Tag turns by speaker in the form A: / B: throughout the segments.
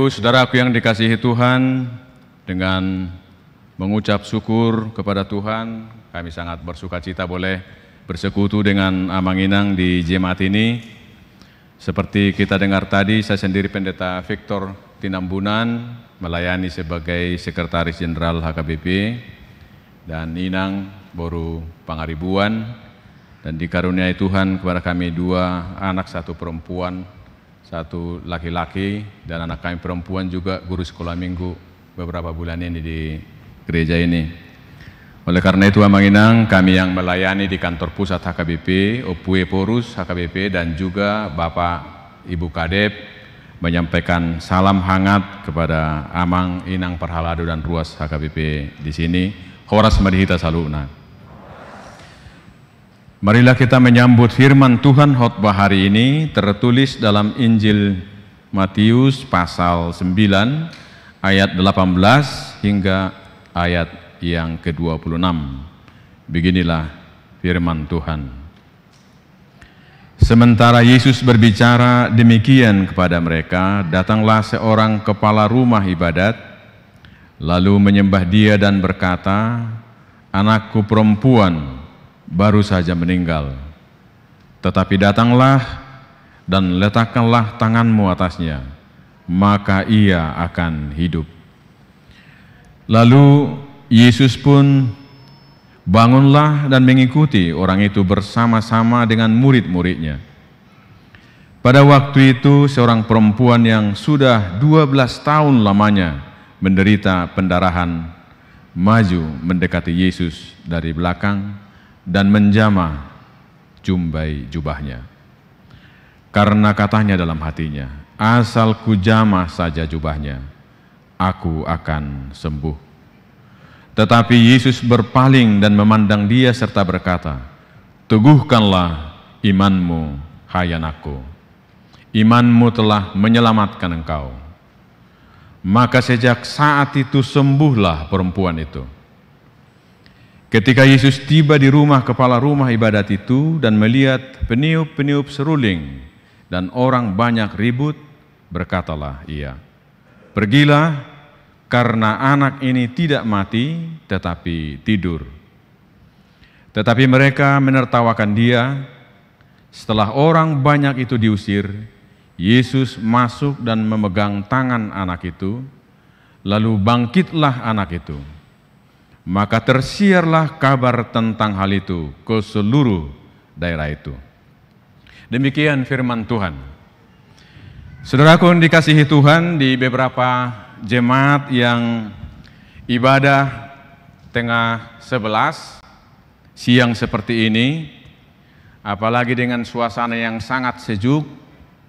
A: Ibu, saudaraku yang dikasihi Tuhan, dengan mengucap syukur kepada Tuhan, kami sangat bersuka cita boleh bersekutu dengan Amang Inang di jemaat ini. Seperti kita dengar tadi, saya sendiri Pendeta Victor Tinambunan melayani sebagai Sekretaris Jenderal HKBP dan Inang Boru Pangaribuan dan dikaruniai Tuhan kepada kami dua anak satu perempuan satu laki-laki dan anak kami perempuan juga guru sekolah minggu beberapa bulan ini di gereja ini. Oleh karena itu amang inang kami yang melayani di kantor pusat HKBP, Opue Porus HKBP dan juga Bapak Ibu Kadep menyampaikan salam hangat kepada Amang Inang Perhalado dan Ruas HKBP di sini. Horas Madhita Saluna. Marilah kita menyambut firman Tuhan khotbah hari ini tertulis dalam Injil Matius pasal 9 ayat 18 hingga ayat yang ke-26. Beginilah firman Tuhan. Sementara Yesus berbicara demikian kepada mereka, datanglah seorang kepala rumah ibadat lalu menyembah dia dan berkata, "Anakku perempuan, baru saja meninggal. Tetapi datanglah dan letakkanlah tanganmu atasnya, maka ia akan hidup. Lalu Yesus pun bangunlah dan mengikuti orang itu bersama-sama dengan murid-muridnya. Pada waktu itu seorang perempuan yang sudah 12 tahun lamanya menderita pendarahan maju mendekati Yesus dari belakang dan menjama jumbai jubahnya. Karena katanya dalam hatinya, asal ku jama saja jubahnya, aku akan sembuh. Tetapi Yesus berpaling dan memandang dia serta berkata, Teguhkanlah imanmu, hai anakku. Imanmu telah menyelamatkan engkau. Maka sejak saat itu sembuhlah perempuan itu.' Ketika Yesus tiba di rumah kepala rumah ibadat itu dan melihat peniup-peniup seruling dan orang banyak ribut, berkatalah ia, Pergilah karena anak ini tidak mati tetapi tidur. Tetapi mereka menertawakan dia. Setelah orang banyak itu diusir, Yesus masuk dan memegang tangan anak itu, lalu bangkitlah anak itu maka tersiarlah kabar tentang hal itu ke seluruh daerah itu. Demikian firman Tuhan. Saudaraku yang dikasihi Tuhan di beberapa jemaat yang ibadah tengah sebelas siang seperti ini, apalagi dengan suasana yang sangat sejuk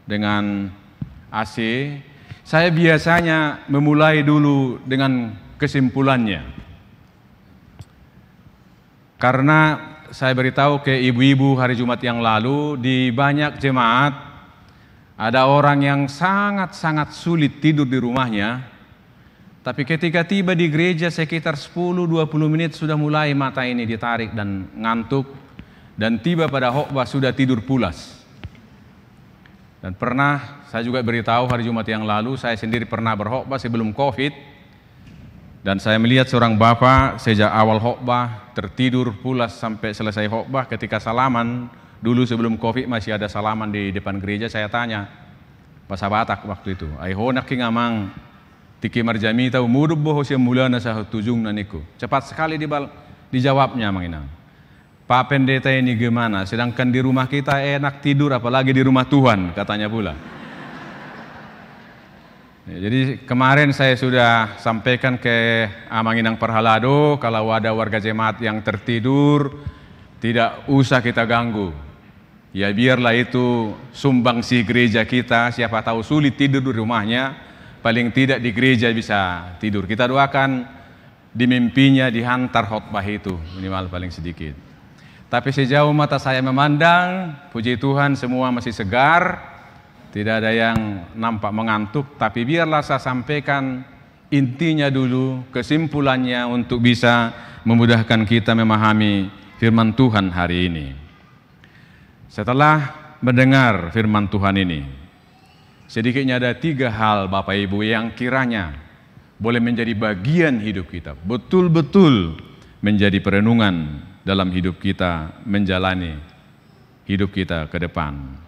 A: dengan AC, saya biasanya memulai dulu dengan kesimpulannya. Karena saya beritahu ke ibu-ibu hari Jumat yang lalu di banyak jemaat ada orang yang sangat-sangat sulit tidur di rumahnya. Tapi ketika tiba di gereja sekitar 10-20 menit sudah mulai mata ini ditarik dan ngantuk dan tiba pada khotbah sudah tidur pulas. Dan pernah saya juga beritahu hari Jumat yang lalu saya sendiri pernah berkhotbah sebelum Covid dan saya melihat seorang bapak sejak awal khotbah tertidur pulas sampai selesai khotbah ketika salaman dulu sebelum covid masih ada salaman di depan gereja saya tanya bahasa Batak waktu itu aihona nak amang tiki marjami tahu mudub boho mulana sah tujung naniku cepat sekali dibal dijawabnya menginang Pak pendeta ini gimana sedangkan di rumah kita enak tidur apalagi di rumah Tuhan katanya pula Ya, jadi kemarin saya sudah sampaikan ke Amanginang Perhalado kalau ada warga jemaat yang tertidur tidak usah kita ganggu. Ya biarlah itu sumbang si gereja kita, siapa tahu sulit tidur di rumahnya, paling tidak di gereja bisa tidur. Kita doakan di mimpinya dihantar khotbah itu minimal paling sedikit. Tapi sejauh mata saya memandang, puji Tuhan semua masih segar, tidak ada yang nampak mengantuk, tapi biarlah saya sampaikan intinya dulu, kesimpulannya untuk bisa memudahkan kita memahami firman Tuhan hari ini. Setelah mendengar firman Tuhan ini, sedikitnya ada tiga hal Bapak Ibu yang kiranya boleh menjadi bagian hidup kita, betul-betul menjadi perenungan dalam hidup kita, menjalani hidup kita ke depan.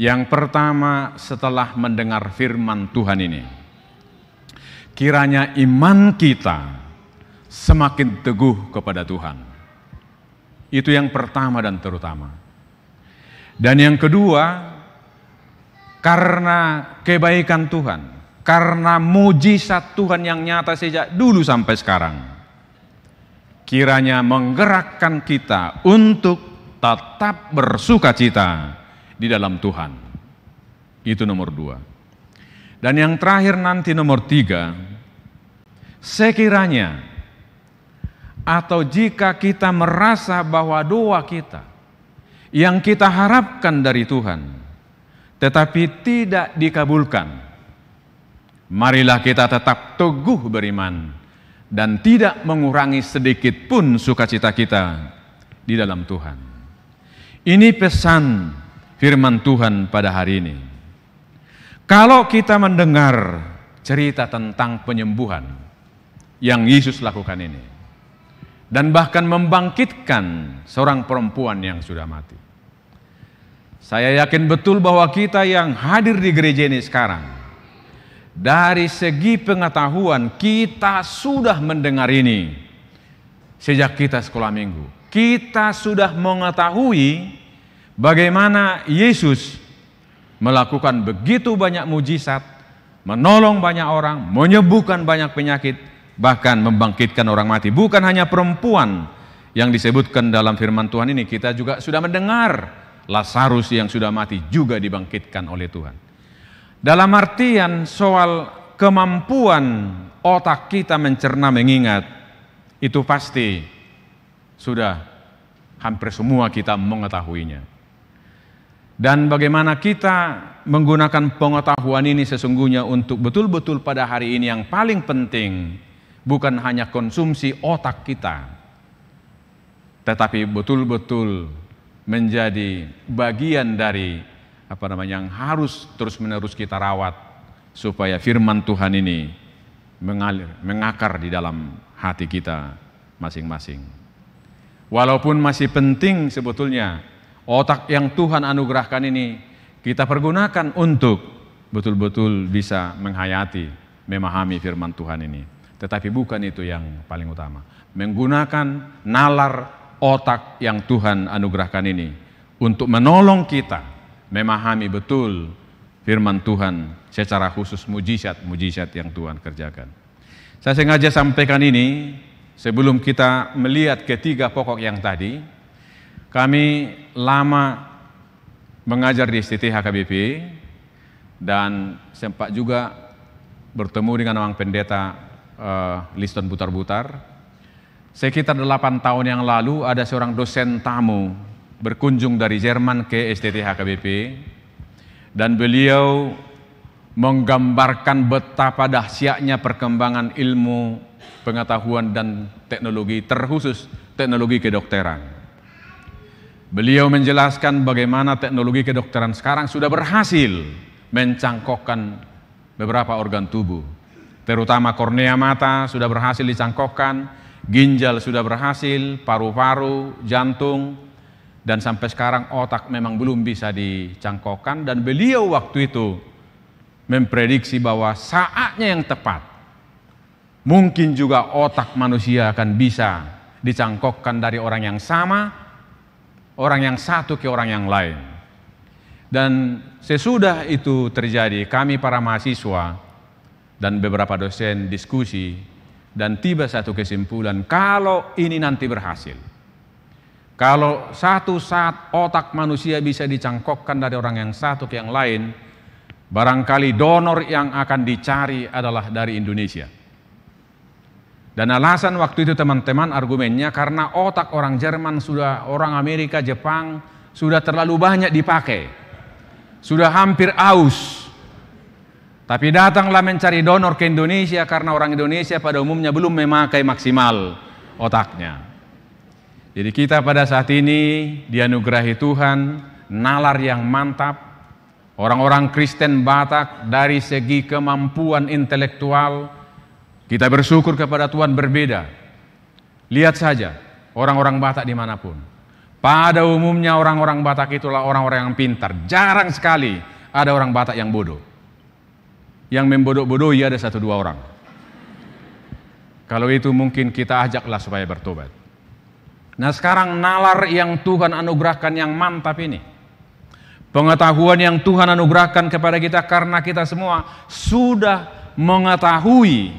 A: Yang pertama setelah mendengar firman Tuhan ini. Kiranya iman kita semakin teguh kepada Tuhan. Itu yang pertama dan terutama. Dan yang kedua, karena kebaikan Tuhan, karena mujizat Tuhan yang nyata sejak dulu sampai sekarang, kiranya menggerakkan kita untuk tetap bersuka cita di dalam Tuhan. Itu nomor dua. Dan yang terakhir nanti nomor tiga, sekiranya atau jika kita merasa bahwa doa kita yang kita harapkan dari Tuhan tetapi tidak dikabulkan, marilah kita tetap teguh beriman dan tidak mengurangi sedikit pun sukacita kita di dalam Tuhan. Ini pesan firman Tuhan pada hari ini. Kalau kita mendengar cerita tentang penyembuhan yang Yesus lakukan ini, dan bahkan membangkitkan seorang perempuan yang sudah mati, saya yakin betul bahwa kita yang hadir di gereja ini sekarang, dari segi pengetahuan, kita sudah mendengar ini sejak kita sekolah minggu. Kita sudah mengetahui Bagaimana Yesus melakukan begitu banyak mujizat, menolong banyak orang, menyembuhkan banyak penyakit, bahkan membangkitkan orang mati. Bukan hanya perempuan yang disebutkan dalam firman Tuhan ini, kita juga sudah mendengar Lazarus yang sudah mati juga dibangkitkan oleh Tuhan. Dalam artian soal kemampuan otak kita mencerna mengingat itu pasti sudah hampir semua kita mengetahuinya dan bagaimana kita menggunakan pengetahuan ini sesungguhnya untuk betul-betul pada hari ini yang paling penting bukan hanya konsumsi otak kita tetapi betul-betul menjadi bagian dari apa namanya yang harus terus-menerus kita rawat supaya firman Tuhan ini mengalir mengakar di dalam hati kita masing-masing. Walaupun masih penting sebetulnya Otak yang Tuhan anugerahkan ini kita pergunakan untuk betul-betul bisa menghayati, memahami firman Tuhan ini. Tetapi bukan itu yang paling utama. Menggunakan nalar otak yang Tuhan anugerahkan ini untuk menolong kita memahami betul firman Tuhan secara khusus mujizat-mujizat yang Tuhan kerjakan. Saya sengaja sampaikan ini sebelum kita melihat ketiga pokok yang tadi, kami lama mengajar di STT HKBP dan sempat juga bertemu dengan orang pendeta uh, Liston Butar-Butar. Sekitar delapan tahun yang lalu ada seorang dosen tamu berkunjung dari Jerman ke STT HKBP dan beliau menggambarkan betapa dahsyatnya perkembangan ilmu pengetahuan dan teknologi terkhusus teknologi kedokteran. Beliau menjelaskan bagaimana teknologi kedokteran sekarang sudah berhasil mencangkokkan beberapa organ tubuh. Terutama kornea mata sudah berhasil dicangkokkan, ginjal sudah berhasil, paru-paru, jantung, dan sampai sekarang otak memang belum bisa dicangkokkan dan beliau waktu itu memprediksi bahwa saatnya yang tepat mungkin juga otak manusia akan bisa dicangkokkan dari orang yang sama orang yang satu ke orang yang lain. Dan sesudah itu terjadi, kami para mahasiswa dan beberapa dosen diskusi dan tiba satu kesimpulan, kalau ini nanti berhasil, kalau satu saat otak manusia bisa dicangkokkan dari orang yang satu ke yang lain, barangkali donor yang akan dicari adalah dari Indonesia. Dan alasan waktu itu teman-teman argumennya karena otak orang Jerman sudah orang Amerika, Jepang sudah terlalu banyak dipakai. Sudah hampir aus. Tapi datanglah mencari donor ke Indonesia karena orang Indonesia pada umumnya belum memakai maksimal otaknya. Jadi kita pada saat ini dianugerahi Tuhan nalar yang mantap. Orang-orang Kristen Batak dari segi kemampuan intelektual, kita bersyukur kepada Tuhan berbeda. Lihat saja orang-orang Batak dimanapun. Pada umumnya orang-orang Batak itulah orang-orang yang pintar. Jarang sekali ada orang Batak yang bodoh. Yang membodoh-bodohi bodoh ada satu dua orang. Kalau itu mungkin kita ajaklah supaya bertobat. Nah sekarang nalar yang Tuhan anugerahkan yang mantap ini. Pengetahuan yang Tuhan anugerahkan kepada kita karena kita semua sudah mengetahui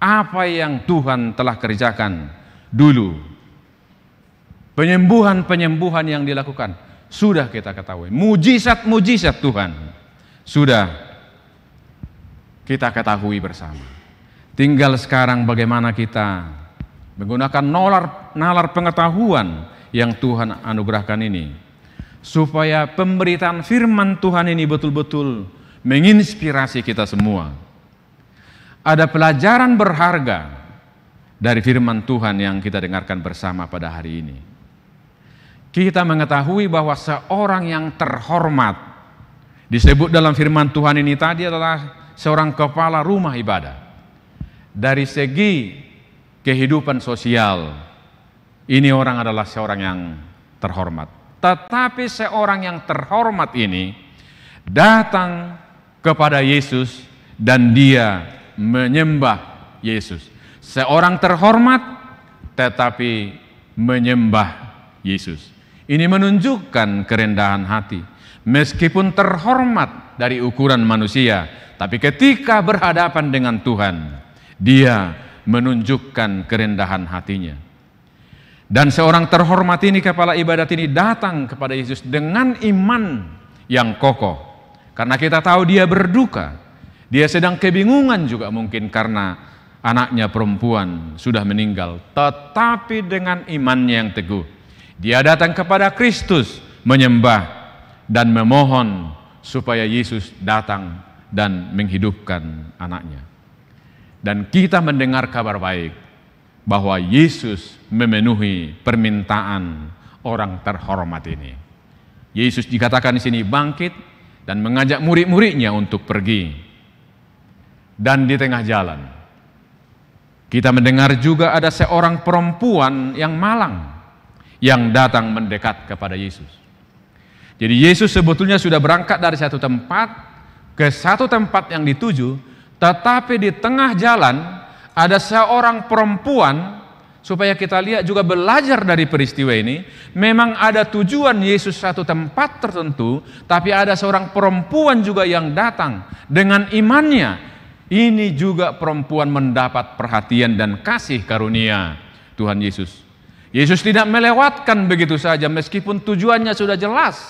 A: apa yang Tuhan telah kerjakan dulu. Penyembuhan-penyembuhan yang dilakukan sudah kita ketahui. Mujizat-mujizat Tuhan sudah kita ketahui bersama. Tinggal sekarang bagaimana kita menggunakan nalar, nalar pengetahuan yang Tuhan anugerahkan ini supaya pemberitaan firman Tuhan ini betul-betul menginspirasi kita semua ada pelajaran berharga dari firman Tuhan yang kita dengarkan bersama pada hari ini. Kita mengetahui bahwa seorang yang terhormat disebut dalam firman Tuhan ini tadi adalah seorang kepala rumah ibadah. Dari segi kehidupan sosial, ini orang adalah seorang yang terhormat. Tetapi seorang yang terhormat ini datang kepada Yesus dan dia menyembah Yesus. Seorang terhormat tetapi menyembah Yesus. Ini menunjukkan kerendahan hati. Meskipun terhormat dari ukuran manusia, tapi ketika berhadapan dengan Tuhan, dia menunjukkan kerendahan hatinya. Dan seorang terhormat ini, kepala ibadat ini datang kepada Yesus dengan iman yang kokoh. Karena kita tahu dia berduka, dia sedang kebingungan juga mungkin karena anaknya perempuan sudah meninggal, tetapi dengan imannya yang teguh, dia datang kepada Kristus menyembah dan memohon supaya Yesus datang dan menghidupkan anaknya. Dan kita mendengar kabar baik bahwa Yesus memenuhi permintaan orang terhormat ini. Yesus dikatakan di sini bangkit dan mengajak murid-muridnya untuk pergi dan di tengah jalan. Kita mendengar juga ada seorang perempuan yang malang yang datang mendekat kepada Yesus. Jadi Yesus sebetulnya sudah berangkat dari satu tempat ke satu tempat yang dituju, tetapi di tengah jalan ada seorang perempuan supaya kita lihat juga belajar dari peristiwa ini, memang ada tujuan Yesus satu tempat tertentu, tapi ada seorang perempuan juga yang datang dengan imannya ini juga perempuan mendapat perhatian dan kasih karunia Tuhan Yesus. Yesus tidak melewatkan begitu saja meskipun tujuannya sudah jelas.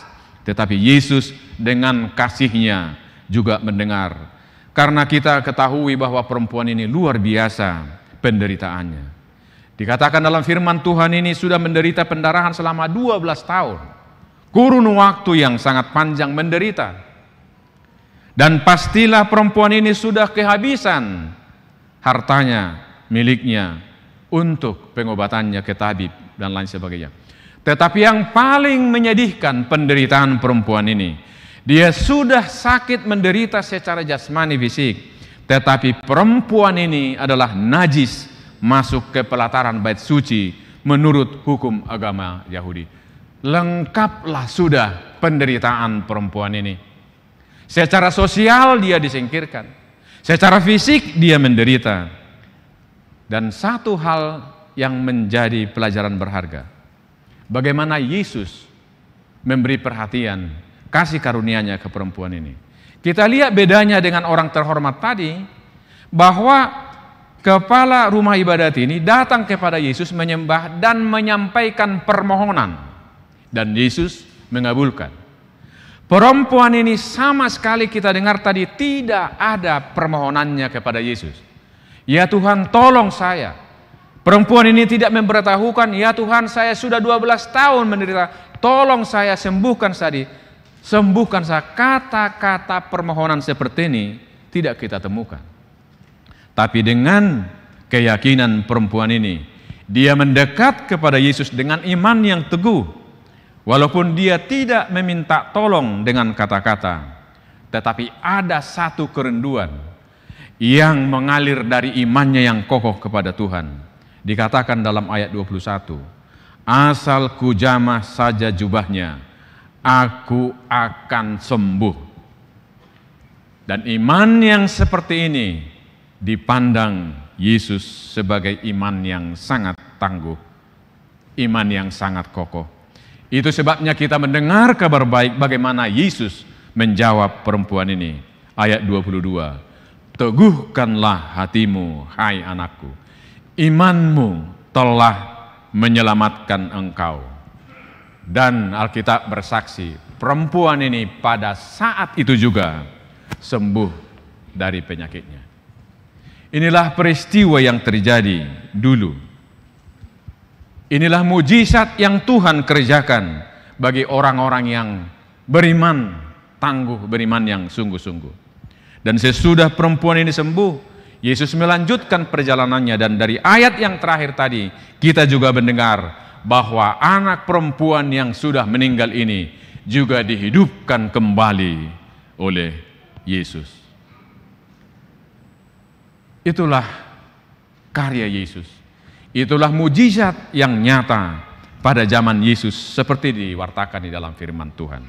A: Tetapi Yesus dengan kasihnya juga mendengar. Karena kita ketahui bahwa perempuan ini luar biasa penderitaannya. Dikatakan dalam firman Tuhan ini sudah menderita pendarahan selama 12 tahun. Kurun waktu yang sangat panjang menderita. Dan pastilah perempuan ini sudah kehabisan hartanya, miliknya untuk pengobatannya ke tabib dan lain sebagainya. Tetapi yang paling menyedihkan penderitaan perempuan ini, dia sudah sakit menderita secara jasmani fisik, tetapi perempuan ini adalah najis masuk ke pelataran bait suci menurut hukum agama Yahudi. Lengkaplah sudah penderitaan perempuan ini. Secara sosial dia disingkirkan. Secara fisik dia menderita. Dan satu hal yang menjadi pelajaran berharga. Bagaimana Yesus memberi perhatian, kasih karunia-Nya ke perempuan ini. Kita lihat bedanya dengan orang terhormat tadi bahwa kepala rumah ibadat ini datang kepada Yesus menyembah dan menyampaikan permohonan dan Yesus mengabulkan. Perempuan ini sama sekali kita dengar tadi tidak ada permohonannya kepada Yesus. Ya Tuhan tolong saya. Perempuan ini tidak memberitahukan, ya Tuhan saya sudah 12 tahun menderita, tolong saya sembuhkan tadi. Sembuhkan saya. Kata-kata permohonan seperti ini tidak kita temukan. Tapi dengan keyakinan perempuan ini, dia mendekat kepada Yesus dengan iman yang teguh Walaupun dia tidak meminta tolong dengan kata-kata, tetapi ada satu kerenduan yang mengalir dari imannya yang kokoh kepada Tuhan. Dikatakan dalam ayat 21, asal kujamah saja jubahnya, aku akan sembuh. Dan iman yang seperti ini dipandang Yesus sebagai iman yang sangat tangguh, iman yang sangat kokoh. Itu sebabnya kita mendengar kabar baik bagaimana Yesus menjawab perempuan ini. Ayat 22. Teguhkanlah hatimu, hai anakku. Imanmu telah menyelamatkan engkau. Dan Alkitab bersaksi, perempuan ini pada saat itu juga sembuh dari penyakitnya. Inilah peristiwa yang terjadi dulu Inilah mujizat yang Tuhan kerjakan bagi orang-orang yang beriman, tangguh beriman yang sungguh-sungguh. Dan sesudah perempuan ini sembuh, Yesus melanjutkan perjalanannya dan dari ayat yang terakhir tadi kita juga mendengar bahwa anak perempuan yang sudah meninggal ini juga dihidupkan kembali oleh Yesus. Itulah karya Yesus. Itulah mujizat yang nyata pada zaman Yesus seperti diwartakan di dalam firman Tuhan.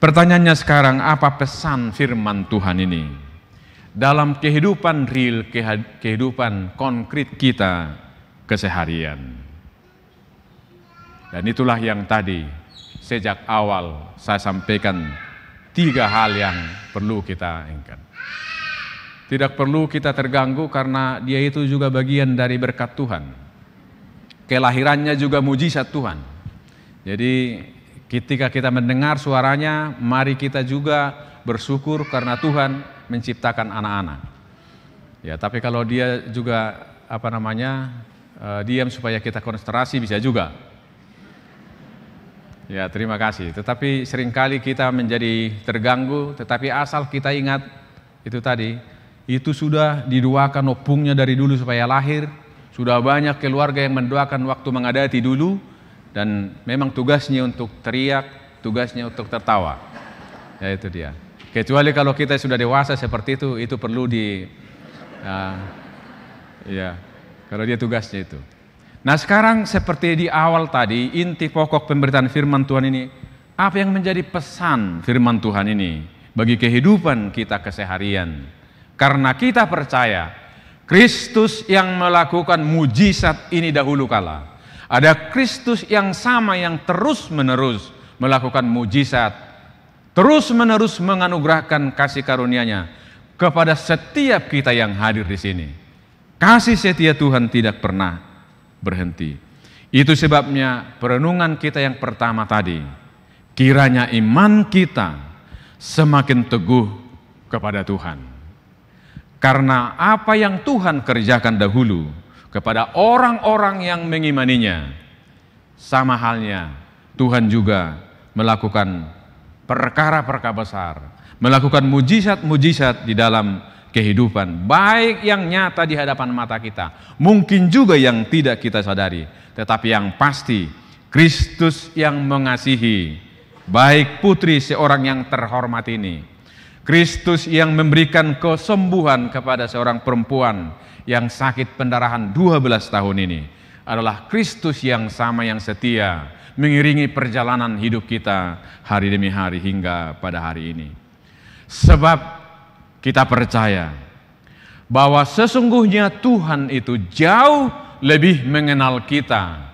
A: Pertanyaannya sekarang apa pesan firman Tuhan ini? Dalam kehidupan real, kehidupan konkret kita keseharian. Dan itulah yang tadi sejak awal saya sampaikan tiga hal yang perlu kita ingat. Tidak perlu kita terganggu karena dia itu juga bagian dari berkat Tuhan. Kelahirannya juga mujizat Tuhan. Jadi ketika kita mendengar suaranya, mari kita juga bersyukur karena Tuhan menciptakan anak-anak. Ya, tapi kalau dia juga apa namanya uh, diam supaya kita konsentrasi bisa juga. Ya, terima kasih. Tetapi seringkali kita menjadi terganggu, tetapi asal kita ingat itu tadi itu sudah diduakan opungnya dari dulu supaya lahir. Sudah banyak keluarga yang mendoakan waktu mengadati dulu dan memang tugasnya untuk teriak, tugasnya untuk tertawa. Ya itu dia. Kecuali kalau kita sudah dewasa seperti itu, itu perlu di uh, ya iya. kalau dia tugasnya itu. Nah sekarang seperti di awal tadi inti pokok pemberitaan firman Tuhan ini apa yang menjadi pesan firman Tuhan ini bagi kehidupan kita keseharian. Karena kita percaya Kristus yang melakukan mujizat ini dahulu kala. Ada Kristus yang sama yang terus-menerus melakukan mujizat, terus-menerus menganugerahkan kasih karunia-Nya kepada setiap kita yang hadir di sini. Kasih setia Tuhan tidak pernah berhenti. Itu sebabnya perenungan kita yang pertama tadi, kiranya iman kita semakin teguh kepada Tuhan. Karena apa yang Tuhan kerjakan dahulu kepada orang-orang yang mengimaninya, sama halnya Tuhan juga melakukan perkara-perkara besar, melakukan mujizat-mujizat di dalam kehidupan, baik yang nyata di hadapan mata kita, mungkin juga yang tidak kita sadari, tetapi yang pasti Kristus yang mengasihi, baik putri seorang yang terhormat ini Kristus yang memberikan kesembuhan kepada seorang perempuan yang sakit pendarahan 12 tahun ini adalah Kristus yang sama yang setia mengiringi perjalanan hidup kita hari demi hari hingga pada hari ini. Sebab kita percaya bahwa sesungguhnya Tuhan itu jauh lebih mengenal kita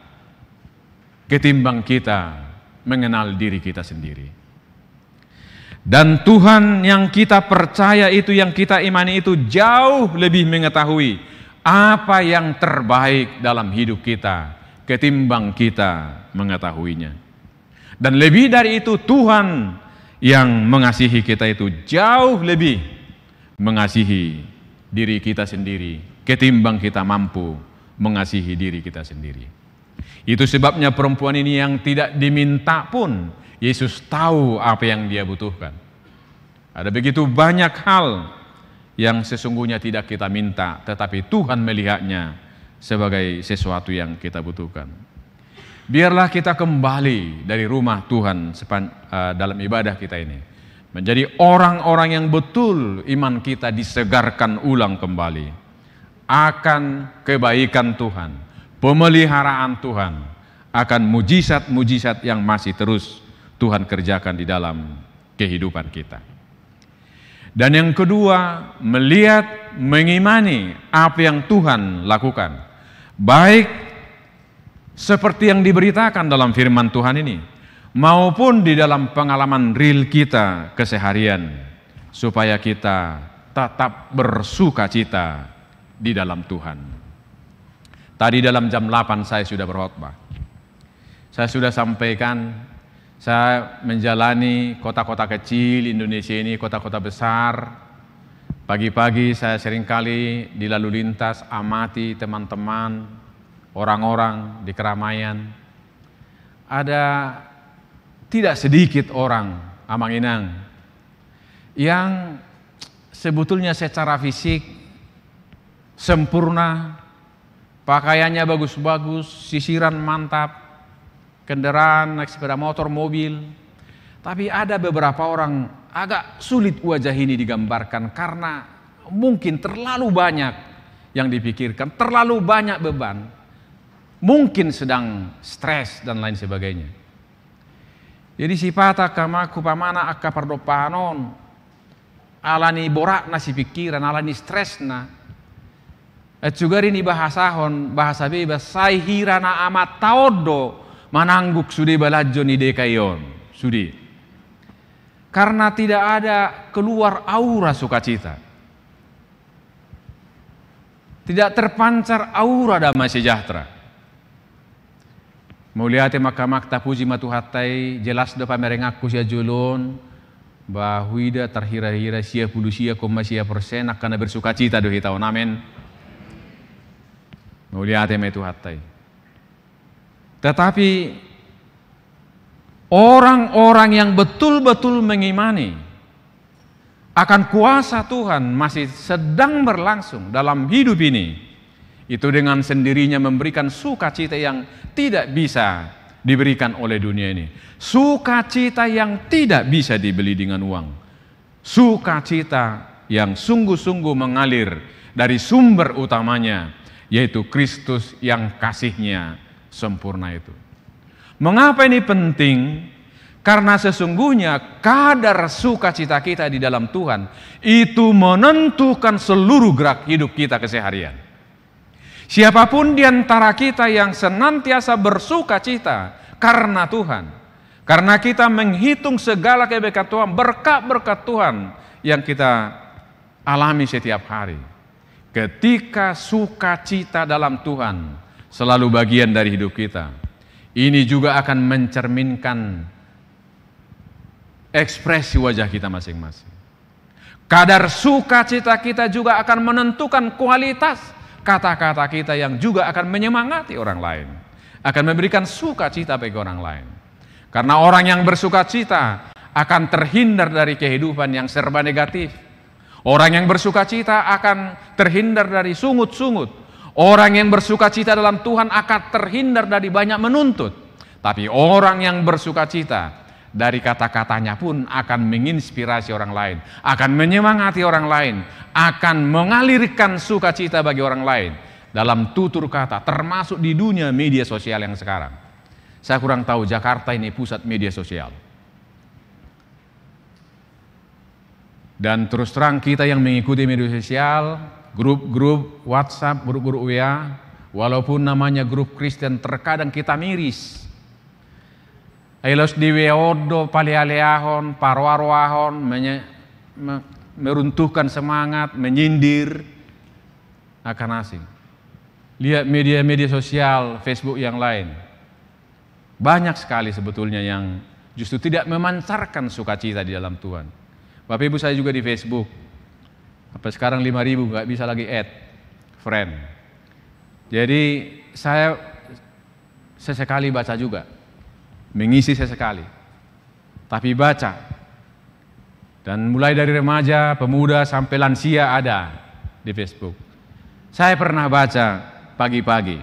A: ketimbang kita mengenal diri kita sendiri. Dan Tuhan yang kita percaya itu, yang kita imani itu jauh lebih mengetahui apa yang terbaik dalam hidup kita ketimbang kita mengetahuinya. Dan lebih dari itu Tuhan yang mengasihi kita itu jauh lebih mengasihi diri kita sendiri ketimbang kita mampu mengasihi diri kita sendiri. Itu sebabnya perempuan ini yang tidak diminta pun Yesus tahu apa yang dia butuhkan. Ada begitu banyak hal yang sesungguhnya tidak kita minta, tetapi Tuhan melihatnya sebagai sesuatu yang kita butuhkan. Biarlah kita kembali dari rumah Tuhan eh, dalam ibadah kita ini. Menjadi orang-orang yang betul iman kita disegarkan ulang kembali. Akan kebaikan Tuhan, pemeliharaan Tuhan, akan mujizat-mujizat yang masih terus Tuhan kerjakan di dalam kehidupan kita. Dan yang kedua, melihat, mengimani apa yang Tuhan lakukan. Baik seperti yang diberitakan dalam firman Tuhan ini, maupun di dalam pengalaman real kita keseharian, supaya kita tetap bersuka cita di dalam Tuhan. Tadi dalam jam 8 saya sudah berkhotbah. Saya sudah sampaikan saya menjalani kota-kota kecil Indonesia ini, kota-kota besar. Pagi-pagi saya seringkali di lalu lintas amati teman-teman, orang-orang di keramaian. Ada tidak sedikit orang Amang Inang yang sebetulnya secara fisik sempurna, pakaiannya bagus-bagus, sisiran mantap, kendaraan, naik sepeda motor, mobil. Tapi ada beberapa orang agak sulit wajah ini digambarkan karena mungkin terlalu banyak yang dipikirkan, terlalu banyak beban. Mungkin sedang stres dan lain sebagainya. Jadi sifat kama kupamana akka pardopanon alani borak nasi pikiran alani stres na. juga ini bahasa hon bahasa bebas saihirana amat taodo Manangguk Sudi balajon ide kayon sudi. Karena tidak ada keluar aura sukacita. Tidak terpancar aura damai sejahtera. Muliate makamak matu hatai, jelas do aku sia julun bahwida terhira-hira sia puluh sia koma sia persen akan bersukacita do hitau namen. matu hatai. Tetapi orang-orang yang betul-betul mengimani akan kuasa Tuhan masih sedang berlangsung dalam hidup ini. Itu dengan sendirinya memberikan sukacita yang tidak bisa diberikan oleh dunia ini. Sukacita yang tidak bisa dibeli dengan uang. Sukacita yang sungguh-sungguh mengalir dari sumber utamanya, yaitu Kristus yang kasihnya sempurna itu. Mengapa ini penting? Karena sesungguhnya kadar sukacita kita di dalam Tuhan itu menentukan seluruh gerak hidup kita keseharian. Siapapun di antara kita yang senantiasa bersukacita karena Tuhan, karena kita menghitung segala kebaikan Tuhan, berkat-berkat Tuhan yang kita alami setiap hari. Ketika sukacita dalam Tuhan, selalu bagian dari hidup kita. Ini juga akan mencerminkan ekspresi wajah kita masing-masing. Kadar sukacita kita juga akan menentukan kualitas kata-kata kita yang juga akan menyemangati orang lain, akan memberikan sukacita bagi orang lain. Karena orang yang bersukacita akan terhindar dari kehidupan yang serba negatif. Orang yang bersukacita akan terhindar dari sungut-sungut, Orang yang bersuka cita dalam Tuhan akan terhindar dari banyak menuntut. Tapi orang yang bersuka cita dari kata-katanya pun akan menginspirasi orang lain. Akan menyemangati orang lain. Akan mengalirkan sukacita bagi orang lain. Dalam tutur kata termasuk di dunia media sosial yang sekarang. Saya kurang tahu Jakarta ini pusat media sosial. Dan terus terang kita yang mengikuti media sosial grup-grup WhatsApp, grup-grup WA, walaupun namanya grup Kristen terkadang kita miris. Ailos diweodo palialeahon, parwarwahon, Parwarwahon, meruntuhkan semangat, menyindir akan nah, asing. Lihat media-media sosial, Facebook yang lain. Banyak sekali sebetulnya yang justru tidak memancarkan sukacita di dalam Tuhan. Bapak Ibu saya juga di Facebook, Sampai sekarang 5000 nggak bisa lagi add friend. Jadi saya sesekali baca juga. Mengisi sesekali. Tapi baca. Dan mulai dari remaja, pemuda sampai lansia ada di Facebook. Saya pernah baca pagi-pagi.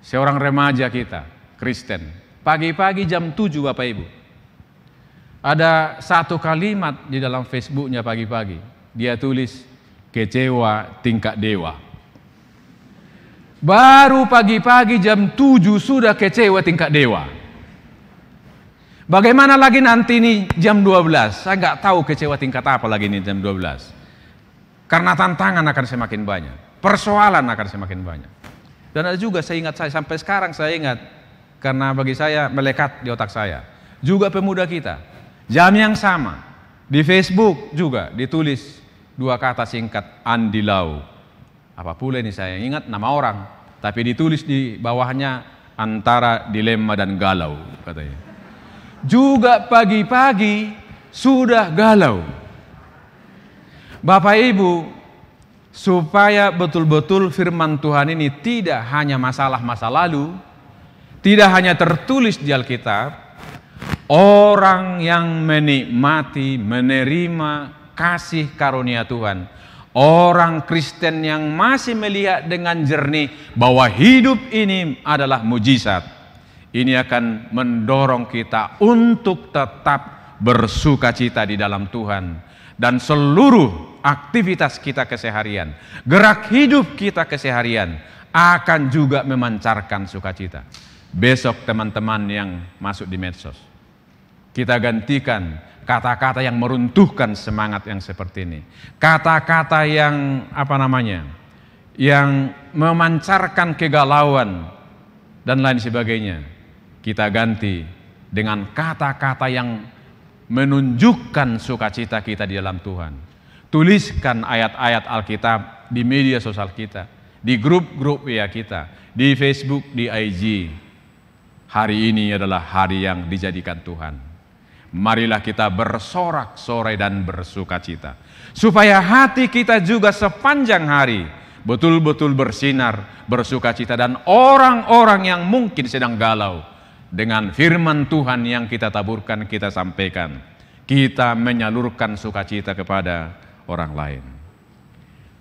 A: Seorang remaja kita, Kristen. Pagi-pagi jam 7 Bapak Ibu. Ada satu kalimat di dalam Facebooknya pagi-pagi dia tulis kecewa tingkat dewa. Baru pagi-pagi jam 7 sudah kecewa tingkat dewa. Bagaimana lagi nanti ini jam 12? Saya nggak tahu kecewa tingkat apa lagi ini jam 12. Karena tantangan akan semakin banyak. Persoalan akan semakin banyak. Dan ada juga saya ingat saya sampai sekarang saya ingat karena bagi saya melekat di otak saya. Juga pemuda kita jam yang sama di Facebook juga ditulis Dua kata singkat, Andilau. Apa pula ini saya ingat nama orang, tapi ditulis di bawahnya antara dilema dan galau katanya. Juga pagi-pagi sudah galau. Bapak Ibu, supaya betul-betul firman Tuhan ini tidak hanya masalah masa lalu, tidak hanya tertulis di Alkitab, orang yang menikmati, menerima kasih karunia Tuhan. Orang Kristen yang masih melihat dengan jernih bahwa hidup ini adalah mujizat. Ini akan mendorong kita untuk tetap bersuka cita di dalam Tuhan. Dan seluruh aktivitas kita keseharian, gerak hidup kita keseharian akan juga memancarkan sukacita. Besok teman-teman yang masuk di medsos, kita gantikan Kata-kata yang meruntuhkan semangat yang seperti ini. Kata-kata yang apa namanya? Yang memancarkan kegalauan dan lain sebagainya. Kita ganti dengan kata-kata yang menunjukkan sukacita kita di dalam Tuhan. Tuliskan ayat-ayat Alkitab di media sosial kita, di grup-grup ya kita, di Facebook, di IG. Hari ini adalah hari yang dijadikan Tuhan. Marilah kita bersorak-sorai dan bersuka cita. Supaya hati kita juga sepanjang hari betul-betul bersinar, bersuka cita. Dan orang-orang yang mungkin sedang galau dengan firman Tuhan yang kita taburkan, kita sampaikan. Kita menyalurkan sukacita kepada orang lain.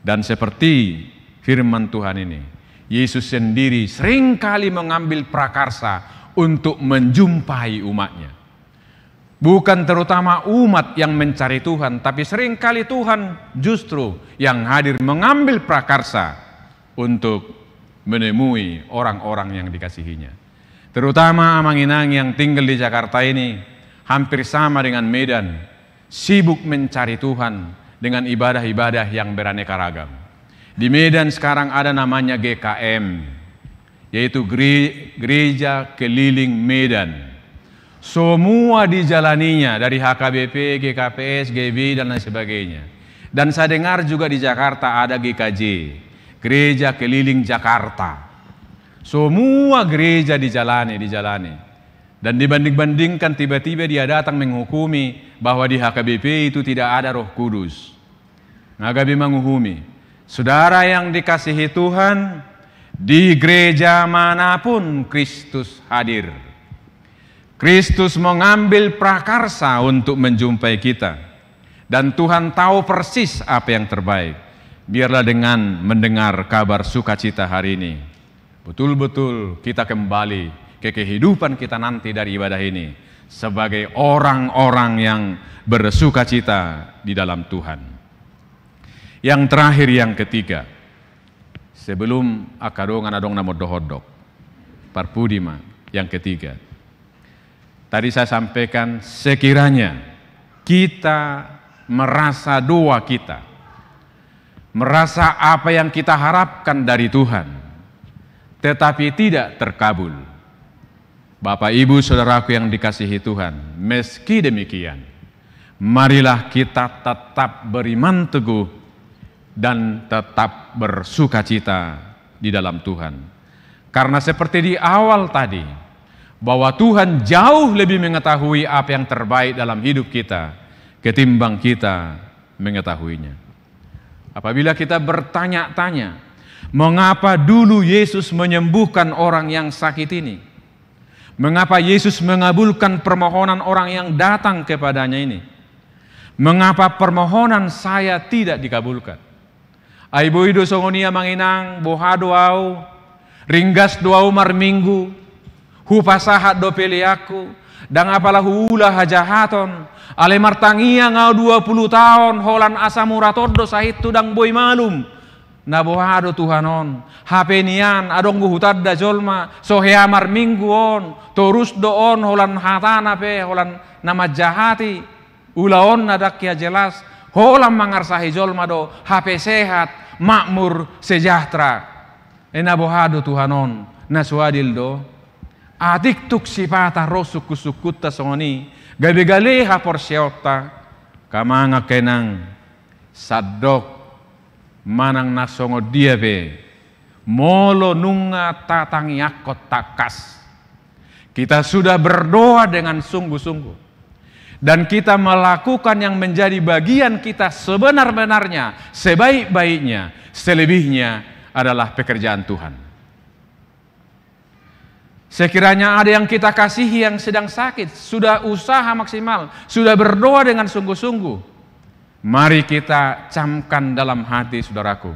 A: Dan seperti firman Tuhan ini, Yesus sendiri seringkali mengambil prakarsa untuk menjumpai umatnya. Bukan terutama umat yang mencari Tuhan, tapi seringkali Tuhan justru yang hadir mengambil prakarsa untuk menemui orang-orang yang dikasihinya. Terutama Amanginang yang tinggal di Jakarta ini hampir sama dengan Medan, sibuk mencari Tuhan dengan ibadah-ibadah yang beraneka ragam. Di Medan sekarang ada namanya GKM, yaitu Gereja Keliling Medan semua dijalaninya dari HKBP, GKPS, GB dan lain sebagainya. Dan saya dengar juga di Jakarta ada GKJ, Gereja Keliling Jakarta. Semua gereja dijalani, dijalani. Dan dibanding-bandingkan tiba-tiba dia datang menghukumi bahwa di HKBP itu tidak ada roh kudus. Nagabi menghukumi. Saudara yang dikasihi Tuhan, di gereja manapun Kristus hadir. Kristus mengambil prakarsa untuk menjumpai kita. Dan Tuhan tahu persis apa yang terbaik. Biarlah dengan mendengar kabar sukacita hari ini, betul-betul kita kembali ke kehidupan kita nanti dari ibadah ini sebagai orang-orang yang bersukacita di dalam Tuhan. Yang terakhir yang ketiga, sebelum akadongan adong namo dohodok, parpudima yang ketiga, Tadi saya sampaikan sekiranya kita merasa doa kita, merasa apa yang kita harapkan dari Tuhan, tetapi tidak terkabul. Bapak, ibu, saudaraku yang dikasihi Tuhan, meski demikian, marilah kita tetap beriman teguh dan tetap bersuka cita di dalam Tuhan. Karena seperti di awal tadi, bahwa Tuhan jauh lebih mengetahui apa yang terbaik dalam hidup kita ketimbang kita mengetahuinya. Apabila kita bertanya-tanya, mengapa dulu Yesus menyembuhkan orang yang sakit ini? Mengapa Yesus mengabulkan permohonan orang yang datang kepadanya ini? Mengapa permohonan saya tidak dikabulkan? Aibu ido songonia manginang, boha ringgas doau umar minggu, hu pasahat do aku dan apalah hula hajahaton ale martangia ngau 20 tahun holan asamuratodo sahitu dang boy malum na bohado tuhanon nian adong da jolma soheamar minggu on terus do on holan hatana pe holan nama jahati ulaon nadakia jelas holan mangarsahi jolma do hape sehat makmur sejahtera enabohado tuhanon nasuadil do adik Adiktuk sipata rosuku sukuta songoni Gabi-gali hapor siota. Kamanga kenang. Sadok. Manang nasongo dia be Molo nunga tatang yakot takas. Kita sudah berdoa dengan sungguh-sungguh dan kita melakukan yang menjadi bagian kita sebenar-benarnya, sebaik-baiknya, selebihnya adalah pekerjaan Tuhan. Sekiranya ada yang kita kasihi yang sedang sakit, sudah usaha maksimal, sudah berdoa dengan sungguh-sungguh. Mari kita camkan dalam hati saudaraku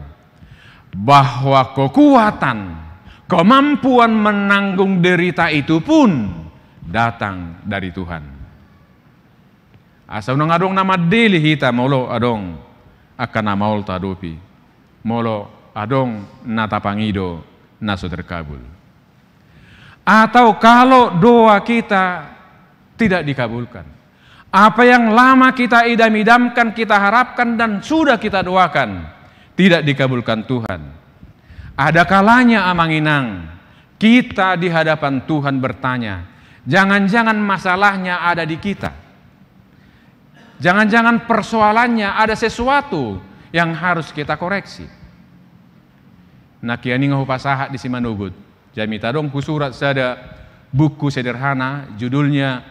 A: bahwa kekuatan, kemampuan menanggung derita itu pun datang dari Tuhan. Asa unang adong nama dili hita molo adong akan namaul tadopi. Molo adong natapangido nasuter terkabul. Atau kalau doa kita tidak dikabulkan. Apa yang lama kita idam-idamkan, kita harapkan dan sudah kita doakan. Tidak dikabulkan Tuhan. Ada kalanya amanginang, kita di hadapan Tuhan bertanya, jangan-jangan masalahnya ada di kita. Jangan-jangan persoalannya ada sesuatu yang harus kita koreksi. Nah, kiani ngoho pasahat di Simanugut. Jami Tadongku kusurat saya ada buku sederhana judulnya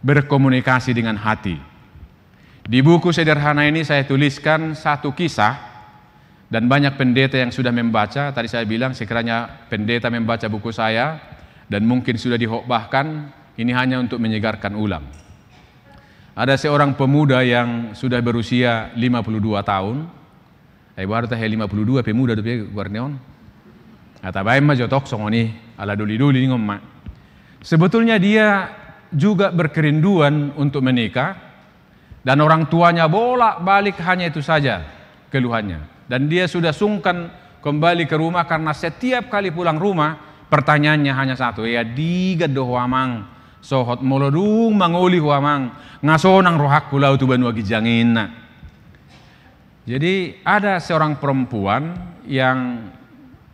A: Berkomunikasi dengan Hati. Di buku sederhana ini saya tuliskan satu kisah dan banyak pendeta yang sudah membaca, tadi saya bilang sekiranya pendeta membaca buku saya dan mungkin sudah dihokbahkan, ini hanya untuk menyegarkan ulang. Ada seorang pemuda yang sudah berusia 52 tahun, Eh baru tahu 52 pemuda tu Guarnion. Kata baik mah jotokso nih, ala duli-duli nih Sebetulnya dia juga berkerinduan untuk menikah dan orang tuanya bolak-balik hanya itu saja keluhannya. Dan dia sudah sungkan kembali ke rumah karena setiap kali pulang rumah pertanyaannya hanya satu, ya digadoh wamang sohot molodung mangoli huamang nang rohak pulau tuban wagi jangin. Jadi ada seorang perempuan yang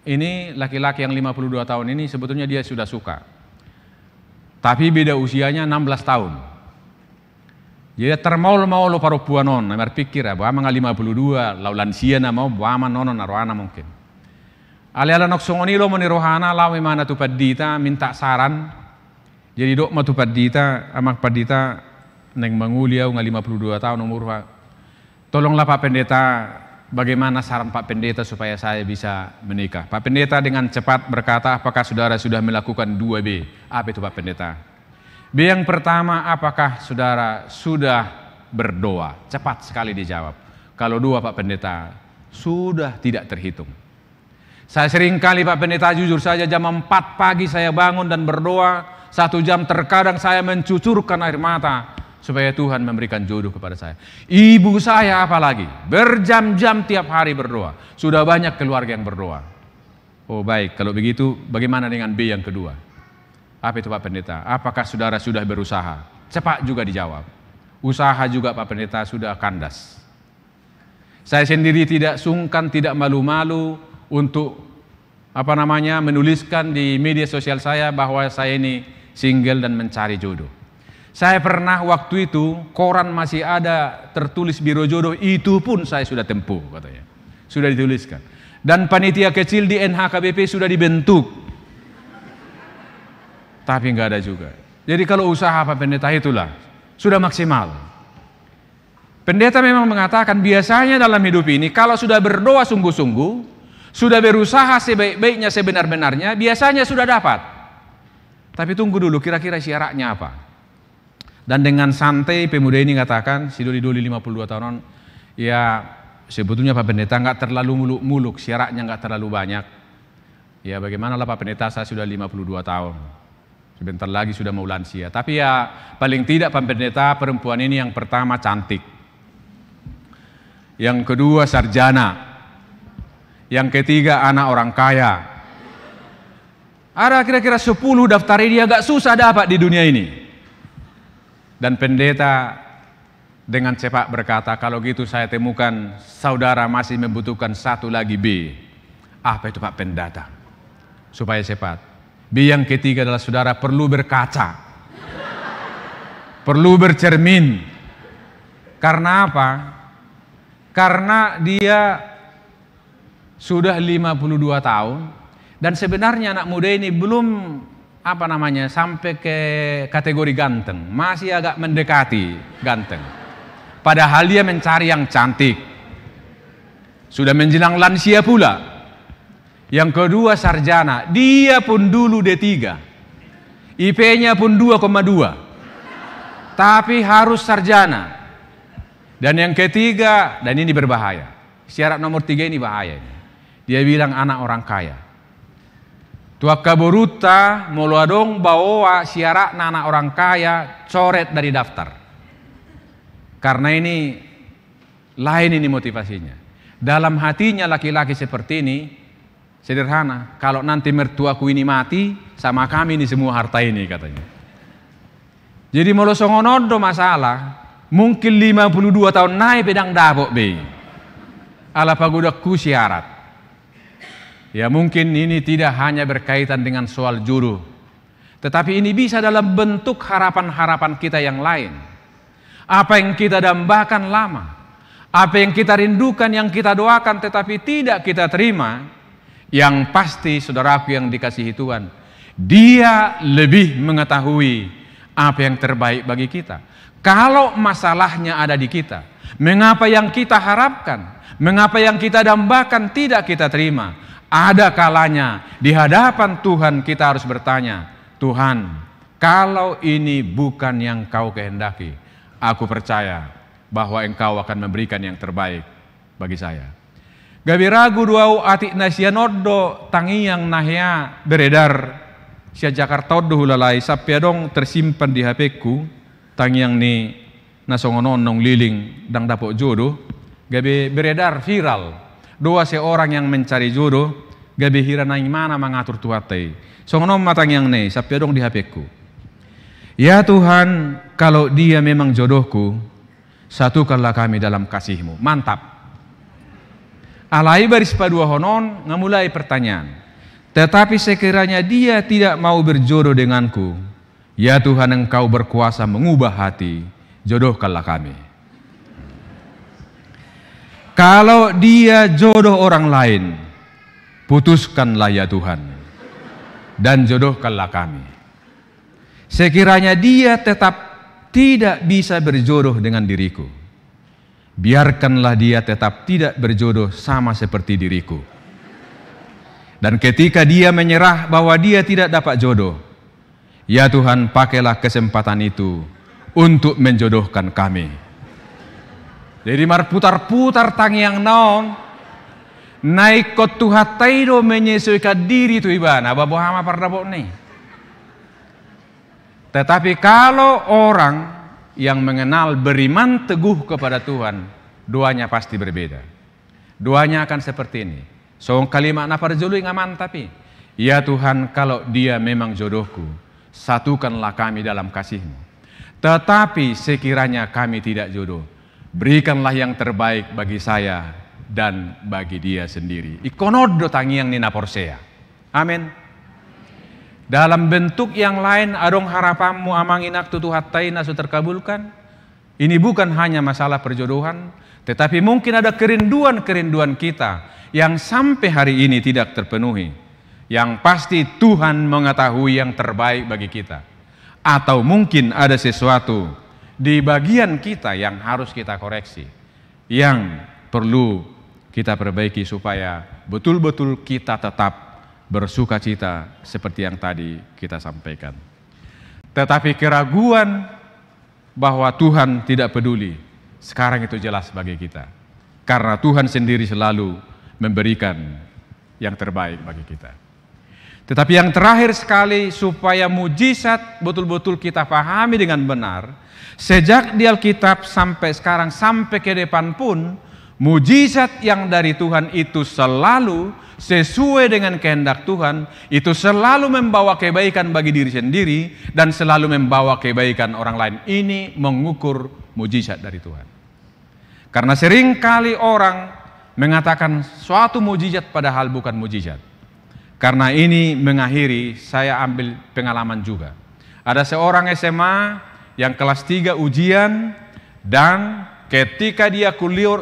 A: ini laki-laki yang 52 tahun ini sebetulnya dia sudah suka. Tapi beda usianya 16 tahun. Jadi termaul-maul buah non, namar pikir bahwa mengal 52, lau lansia na mau non nono narwana mungkin. Aliala nok songonilo lo menirohana lau mana tu padita minta saran. Jadi dok matu padita amak padita neng mangulia ngal 52 tahun umur. Tolonglah Pak Pendeta bagaimana saran Pak Pendeta supaya saya bisa menikah? Pak Pendeta dengan cepat berkata, apakah saudara sudah melakukan 2B? Apa itu Pak Pendeta? B yang pertama, apakah saudara sudah berdoa? Cepat sekali dijawab. Kalau dua Pak Pendeta, sudah tidak terhitung. Saya sering kali Pak Pendeta jujur saja jam 4 pagi saya bangun dan berdoa. Satu jam terkadang saya mencucurkan air mata supaya Tuhan memberikan jodoh kepada saya. Ibu saya apalagi berjam-jam tiap hari berdoa. Sudah banyak keluarga yang berdoa. Oh baik, kalau begitu bagaimana dengan B yang kedua? Apa itu Pak Pendeta? Apakah saudara sudah berusaha? Cepat juga dijawab. Usaha juga Pak Pendeta sudah kandas. Saya sendiri tidak sungkan, tidak malu-malu untuk apa namanya menuliskan di media sosial saya bahwa saya ini single dan mencari jodoh. Saya pernah waktu itu koran masih ada tertulis biro jodoh itu pun saya sudah tempuh katanya. Sudah dituliskan. Dan panitia kecil di NHKBP sudah dibentuk. Tapi nggak ada juga. Jadi kalau usaha apa Pendeta itulah sudah maksimal. Pendeta memang mengatakan biasanya dalam hidup ini kalau sudah berdoa sungguh-sungguh, sudah berusaha sebaik-baiknya sebenar-benarnya, biasanya sudah dapat. Tapi tunggu dulu kira-kira syaratnya apa? Dan dengan santai pemuda ini katakan, si doli-doli 52 tahun, ya sebetulnya Pak Pendeta nggak terlalu muluk-muluk, syaratnya nggak terlalu banyak. Ya bagaimanalah Pak Pendeta, saya sudah 52 tahun. Sebentar lagi sudah mau lansia. Tapi ya paling tidak Pak Pendeta perempuan ini yang pertama cantik. Yang kedua sarjana. Yang ketiga anak orang kaya. Ada kira-kira 10 daftar ini agak susah dapat di dunia ini. Dan pendeta dengan cepat berkata, kalau gitu saya temukan saudara masih membutuhkan satu lagi B. Apa itu Pak Pendata? Supaya cepat. B yang ketiga adalah saudara perlu berkaca. perlu bercermin. Karena apa? Karena dia sudah 52 tahun dan sebenarnya anak muda ini belum apa namanya sampai ke kategori ganteng, masih agak mendekati ganteng. Padahal dia mencari yang cantik. Sudah menjelang lansia pula. Yang kedua sarjana, dia pun dulu D3. IP-nya pun 2,2. Tapi harus sarjana. Dan yang ketiga, dan ini berbahaya. Syarat nomor tiga ini bahaya. Dia bilang anak orang kaya. Tua Kaburuta mau moloadong bawa siarak anak orang kaya coret dari daftar. Karena ini lain ini motivasinya. Dalam hatinya laki-laki seperti ini sederhana. Kalau nanti mertuaku ini mati sama kami ini semua harta ini katanya. Jadi songonondo masalah. Mungkin 52 tahun naik pedang dapok be. Alapagudaku siarat. syarat. Ya mungkin ini tidak hanya berkaitan dengan soal juru, tetapi ini bisa dalam bentuk harapan-harapan kita yang lain. Apa yang kita dambakan lama, apa yang kita rindukan, yang kita doakan tetapi tidak kita terima, yang pasti saudaraku yang dikasihi Tuhan, dia lebih mengetahui apa yang terbaik bagi kita. Kalau masalahnya ada di kita, mengapa yang kita harapkan, mengapa yang kita dambakan tidak kita terima? Ada kalanya di hadapan Tuhan kita harus bertanya, Tuhan, kalau ini bukan yang kau kehendaki, aku percaya bahwa engkau akan memberikan yang terbaik bagi saya. ragu duau atik nasianodo tangi yang nahya beredar sia Jakarta doh lalai dong tersimpan di HP ku tangi yang ni nasongononong liling dang dapok jodoh gabe beredar viral Doa seorang yang mencari jodoh, gabihira nang mana mengatur tei. Songno matang yang ne, dong di HP ku. Ya Tuhan, kalau dia memang jodohku, satukanlah kami dalam kasihmu. Mantap. Alai baris padua honon, ngemulai pertanyaan. Tetapi sekiranya dia tidak mau berjodoh denganku, ya Tuhan engkau berkuasa mengubah hati, jodohkanlah kami. Kalau dia jodoh orang lain, putuskanlah ya Tuhan. Dan jodohkanlah kami. Sekiranya dia tetap tidak bisa berjodoh dengan diriku. Biarkanlah dia tetap tidak berjodoh sama seperti diriku. Dan ketika dia menyerah bahwa dia tidak dapat jodoh, ya Tuhan, pakailah kesempatan itu untuk menjodohkan kami jadi mar putar-putar tang yang naon. Naik kot tuha tairo menyesuaikan diri tu ibana. Bapak hama pardabok nih. Tetapi kalau orang yang mengenal beriman teguh kepada Tuhan, doanya pasti berbeda. Doanya akan seperti ini. Song kalimat nafar julu ngaman tapi. Ya Tuhan kalau dia memang jodohku, satukanlah kami dalam kasihmu. Tetapi sekiranya kami tidak jodoh, Berikanlah yang terbaik bagi saya dan bagi dia sendiri. Ikonodo yang nina porsea. Amin. Dalam bentuk yang lain, adong harapanmu amanginak inak tutu hatai nasu terkabulkan. Ini bukan hanya masalah perjodohan, tetapi mungkin ada kerinduan-kerinduan kita yang sampai hari ini tidak terpenuhi. Yang pasti Tuhan mengetahui yang terbaik bagi kita. Atau mungkin ada sesuatu di bagian kita yang harus kita koreksi, yang perlu kita perbaiki supaya betul-betul kita tetap bersuka cita seperti yang tadi kita sampaikan. Tetapi keraguan bahwa Tuhan tidak peduli sekarang itu jelas bagi kita. Karena Tuhan sendiri selalu memberikan yang terbaik bagi kita. Tetapi yang terakhir sekali supaya mujizat betul-betul kita pahami dengan benar, sejak di Alkitab sampai sekarang sampai ke depan pun mujizat yang dari Tuhan itu selalu sesuai dengan kehendak Tuhan, itu selalu membawa kebaikan bagi diri sendiri dan selalu membawa kebaikan orang lain. Ini mengukur mujizat dari Tuhan. Karena seringkali orang mengatakan suatu mujizat padahal bukan mujizat. Karena ini mengakhiri saya ambil pengalaman juga. Ada seorang SMA yang kelas 3 ujian dan ketika dia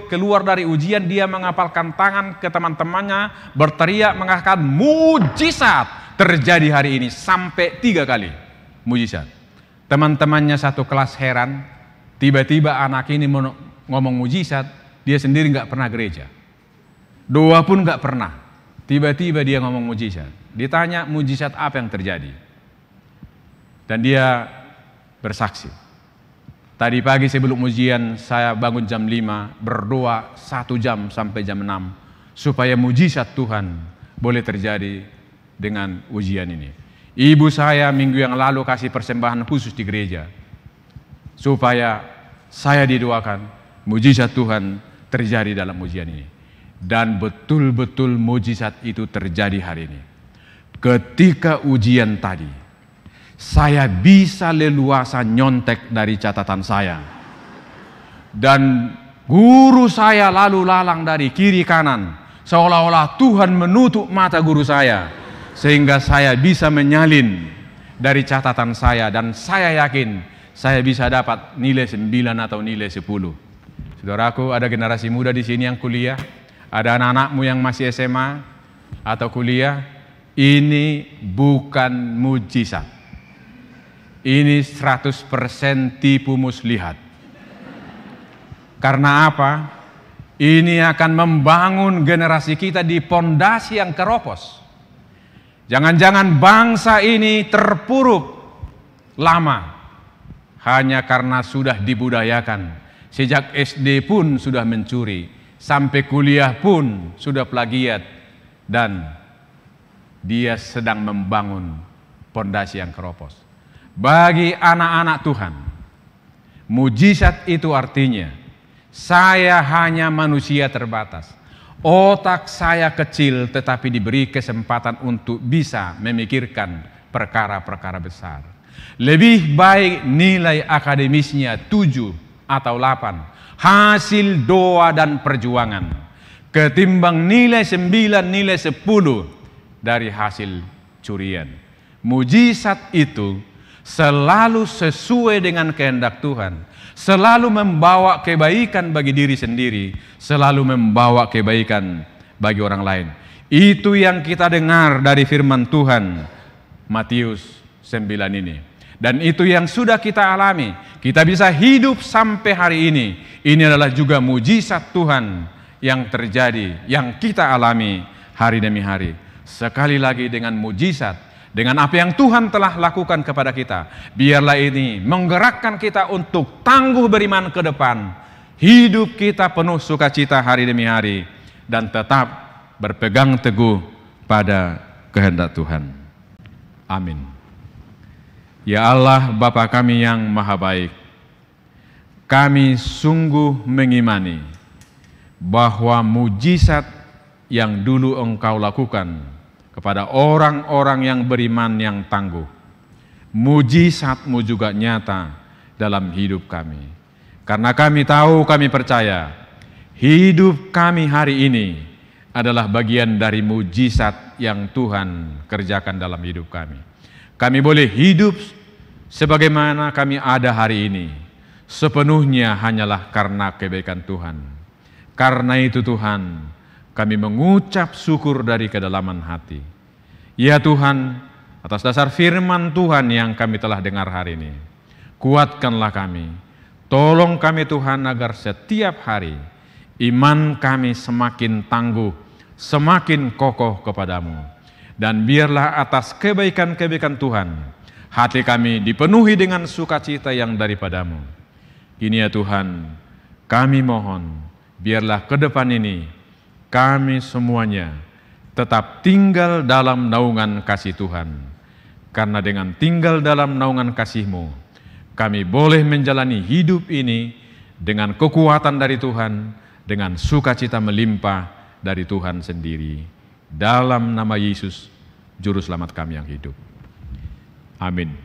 A: keluar dari ujian dia mengapalkan tangan ke teman-temannya berteriak mengatakan mujizat terjadi hari ini sampai tiga kali mujizat. Teman-temannya satu kelas heran tiba-tiba anak ini ngomong mujizat dia sendiri nggak pernah gereja. Doa pun nggak pernah. Tiba-tiba dia ngomong mujizat. Ditanya mujizat apa yang terjadi. Dan dia bersaksi. Tadi pagi sebelum ujian saya bangun jam 5, berdoa satu jam sampai jam 6. Supaya mujizat Tuhan boleh terjadi dengan ujian ini. Ibu saya minggu yang lalu kasih persembahan khusus di gereja. Supaya saya didoakan mujizat Tuhan terjadi dalam ujian ini. Dan betul-betul mujizat itu terjadi hari ini. Ketika ujian tadi, saya bisa leluasa nyontek dari catatan saya. Dan guru saya lalu lalang dari kiri kanan. Seolah-olah Tuhan menutup mata guru saya. Sehingga saya bisa menyalin dari catatan saya. Dan saya yakin saya bisa dapat nilai 9 atau nilai 10. Saudaraku, ada generasi muda di sini yang kuliah ada anak-anakmu yang masih SMA atau kuliah, ini bukan mujizat. Ini 100% tipu muslihat. Karena apa? Ini akan membangun generasi kita di pondasi yang keropos. Jangan-jangan bangsa ini terpuruk lama hanya karena sudah dibudayakan. Sejak SD pun sudah mencuri sampai kuliah pun sudah plagiat dan dia sedang membangun pondasi yang keropos. Bagi anak-anak Tuhan, mujizat itu artinya saya hanya manusia terbatas. Otak saya kecil tetapi diberi kesempatan untuk bisa memikirkan perkara-perkara besar. Lebih baik nilai akademisnya tujuh atau 8 hasil doa dan perjuangan ketimbang nilai sembilan, nilai sepuluh dari hasil curian. Mujizat itu selalu sesuai dengan kehendak Tuhan, selalu membawa kebaikan bagi diri sendiri, selalu membawa kebaikan bagi orang lain. Itu yang kita dengar dari firman Tuhan Matius 9 ini. Dan itu yang sudah kita alami. Kita bisa hidup sampai hari ini ini adalah juga mujizat Tuhan yang terjadi, yang kita alami hari demi hari. Sekali lagi dengan mujizat, dengan apa yang Tuhan telah lakukan kepada kita. Biarlah ini menggerakkan kita untuk tangguh beriman ke depan. Hidup kita penuh sukacita hari demi hari. Dan tetap berpegang teguh pada kehendak Tuhan. Amin. Ya Allah Bapa kami yang maha baik, kami sungguh mengimani bahwa mujizat yang dulu engkau lakukan kepada orang-orang yang beriman yang tangguh, mujizatmu juga nyata dalam hidup kami. Karena kami tahu, kami percaya, hidup kami hari ini adalah bagian dari mujizat yang Tuhan kerjakan dalam hidup kami. Kami boleh hidup sebagaimana kami ada hari ini, sepenuhnya hanyalah karena kebaikan Tuhan. Karena itu Tuhan, kami mengucap syukur dari kedalaman hati. Ya Tuhan, atas dasar firman Tuhan yang kami telah dengar hari ini, kuatkanlah kami. Tolong kami Tuhan agar setiap hari iman kami semakin tangguh, semakin kokoh kepadamu. Dan biarlah atas kebaikan-kebaikan Tuhan, hati kami dipenuhi dengan sukacita yang daripadamu Kini ya Tuhan, kami mohon biarlah ke depan ini kami semuanya tetap tinggal dalam naungan kasih Tuhan. Karena dengan tinggal dalam naungan kasih-Mu, kami boleh menjalani hidup ini dengan kekuatan dari Tuhan, dengan sukacita melimpah dari Tuhan sendiri. Dalam nama Yesus, Juru Selamat kami yang hidup. Amin.